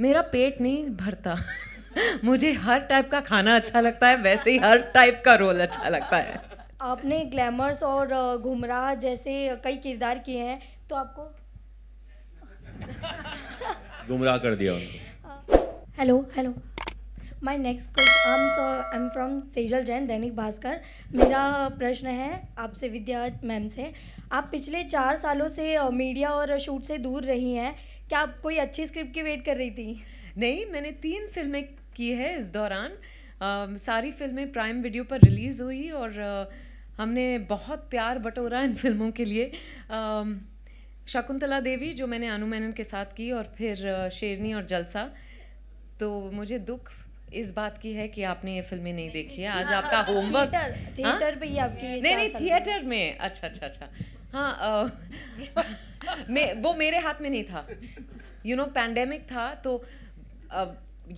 मेरा पेट नहीं भरता मुझे हर टाइप का खाना अच्छा लगता है वैसे ही हर टाइप का रोल अच्छा लगता है आपने ग्लैमर्स और घुमराह जैसे कई किरदार किए हैं तो आपको गुमराह कर दिया hello hello my next question I am from Sejal Jain Dainik Bhaskar मेरा प्रश्न है आपसे विद्या मैम से आप पिछले चार सालों से मीडिया और शूट से दूर रही हैं क्या आप कोई अच्छी स्क्रिप्ट की वेट कर रही थी नहीं मैंने तीन फिल्में की है इस दौरान आ, सारी फिल्में प्राइम वीडियो पर रिलीज़ हुई और आ, हमने बहुत प्यार बटोरा इन फिल्मों के लिए आ, शकुंतला देवी जो मैंने अनु मेनन के साथ की और फिर शेरनी और जलसा तो मुझे दुख इस बात की है कि आपने ये फिल्में नहीं देखी है आज हाँ, आपका होमवर्क हाँ, थिएटर, हाँ? पे ही आपकी नहीं नहीं थिएटर में अच्छा अच्छा अच्छा हाँ वो मेरे हाथ में नहीं था यू नो पैंडेमिक था तो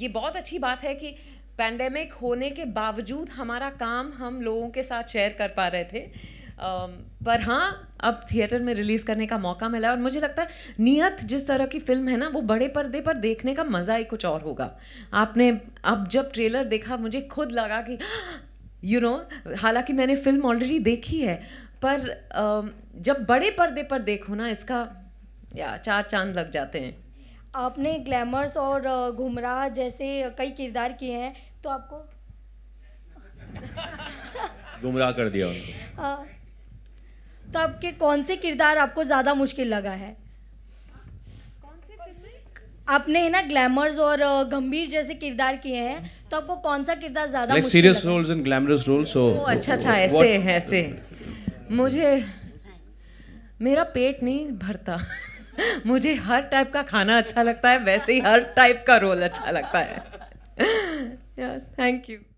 ये बहुत अच्छी बात है कि पैंडेमिक होने के बावजूद हमारा काम हम लोगों के साथ शेयर कर पा रहे थे Um, पर हाँ अब थिएटर में रिलीज़ करने का मौका मिला और मुझे लगता है नियत जिस तरह की फिल्म है ना वो बड़े पर्दे पर देखने का मज़ा ही कुछ और होगा आपने अब जब ट्रेलर देखा मुझे खुद लगा कि यू नो हालांकि मैंने फिल्म ऑलरेडी देखी है पर um, जब बड़े पर्दे पर देखो ना इसका या चार चांद लग जाते हैं आपने ग्लैमर्स और uh, घुमराह जैसे कई किरदार किए हैं तो आपको गुमराह कर दिया उनको हाँ। तो आपके कौन से किरदार आपको ज़्यादा मुश्किल लगा है आपने है ना ग्लैमर्स और गंभीर जैसे किरदार किए हैं तो आपको कौन सा किरदार ज़्यादा like serious roles and glamorous roles so अच्छा अच्छा ऐसे ऐसे मुझे मेरा पेट नहीं भरता मुझे हर टाइप का खाना अच्छा लगता है वैसे ही हर टाइप का रोल अच्छा लगता है थैंक यू